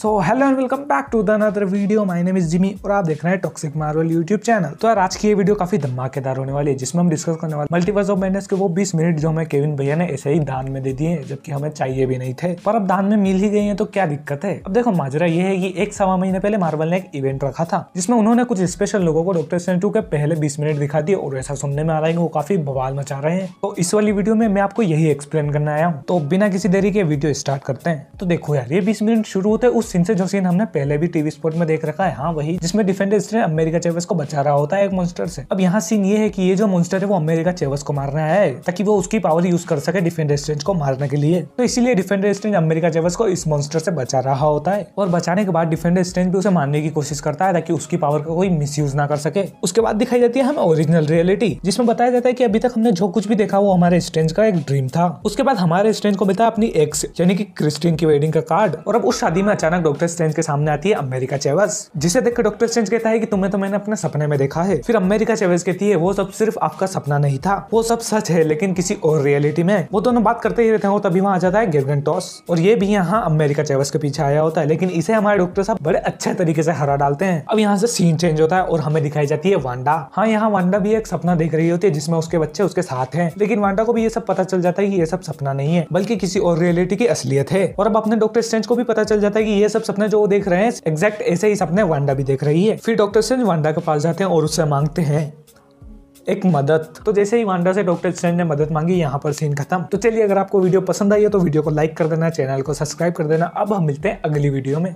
so hello and welcome back to the another video my name is Jimmy और आप देख रहे हैं टॉक्सिक मार्वल यूट्यूब चैनल तो यार आज की ये वीडियो काफी धमाकेदार होने वाली है जिसमें हम डिस्कस करने वाले मल्टीपल्स ऑफ मैडनेस के वो 20 मिनट जो हमें केविन भैया ने ऐसे ही दान में दे दिए जबकि हमें चाहिए भी नहीं थे पर अब दान में मिल ही गई है तो क्या दिक्कत है अब देखो माजरा ये है की एक सवा महीने पहले मार्वल ने एक इवेंट रखा था जिसमें उन्होंने कुछ स्पेशल लोगों को डॉक्टर स्टेन के पहले बीस मिनट दिखा दिए और ऐसा सुनने में आ रहा है वो काफी बवाल मचा रहे हैं तो इस वाली वीडियो में मैं आपको यही एक्सप्लेन करने आया हूँ तो बिना किसी देरी के वीडियो स्टार्ट करते हैं तो देखो यार ये बीस मिनट शुरू होते उस जो सीन हमने पहले भी टीवी स्पोर्ट में देख रखा है हाँ वही जिसमें डिफेंडर ने अमेरिका चेवस को बचा रहा होता है एक मॉन्स्टर से अब यहाँ सीन ये है कि ये जो मॉन्स्टर है वो अमेरिका चेवस को मारना है ताकि वो उसकी पावर यूज कर सके डिफेंडर स्ट्रेंज को मारने के लिए तो इसीलिए डिफेंडर स्ट्रेंज अमेरिका चेवस को इस मॉन्स्टर से बचा रहा होता है और बचाने के बाद डिफेंडर स्ट्रेंज भी उसे मारने की कोशिश करता है ताकि उसकी पावर का कोई मिस ना कर सके उसके बाद दिखाई जाती है हमें ओरिजिनल रियलिटी जिसमें बताया जाता है की अभी तक हमने जो कुछ भी देखा वो हमारे स्ट्रेंज का एक ड्रीम था उसके बाद हमारे स्ट्रेंज को मिलता है अपनी एक्स यानी कि क्रिस्टीन की वेडिंग का कार्ड और अब उस शादी में अचानक अचानक डॉक्टर स्ट्रेंज के सामने आती है अमेरिका चेवस जिसे देखकर डॉक्टर स्ट्रेंज कहता है कि तुम्हें तो मैंने अपने सपने में देखा है फिर अमेरिका चेवस कहती है वो सब सिर्फ आपका सपना नहीं था वो सब सच है लेकिन किसी और रियलिटी में वो दोनों बात करते ही रहते हैं और तभी वहाँ आ जाता है गिरगन टॉस और ये भी यहाँ अमेरिका चेवस के पीछे आया होता है लेकिन इसे हमारे डॉक्टर साहब बड़े अच्छे तरीके से हरा डालते हैं अब यहाँ से सीन चेंज होता है और हमें दिखाई जाती है वांडा हाँ यहाँ वांडा भी एक सपना देख रही होती है जिसमें उसके बच्चे उसके साथ हैं लेकिन वांडा को भी ये सब पता चल जाता है कि ये सब सपना नहीं है बल्कि किसी और रियलिटी की असलियत है और अब अपने डॉक्टर स्ट्रेंज को भी पता चल जाता है कि ये सब सपने जो वो देख रहे हैं एग्जैक्ट ऐसे ही सपने वांडा भी देख रही है फिर डॉक्टर स्ट्रेंज वांडा के पास जाते हैं और उससे मांगते हैं एक मदद तो जैसे ही वांडा से डॉक्टर स्ट्रेंज ने मदद मांगी यहाँ पर सीन खत्म तो चलिए अगर आपको वीडियो पसंद आई है तो वीडियो को लाइक कर देना चैनल को सब्सक्राइब कर देना अब हम मिलते हैं अगली वीडियो में